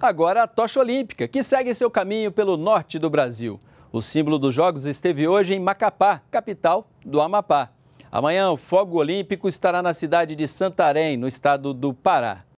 Agora a tocha olímpica, que segue seu caminho pelo norte do Brasil. O símbolo dos Jogos esteve hoje em Macapá, capital do Amapá. Amanhã, o fogo olímpico estará na cidade de Santarém, no estado do Pará.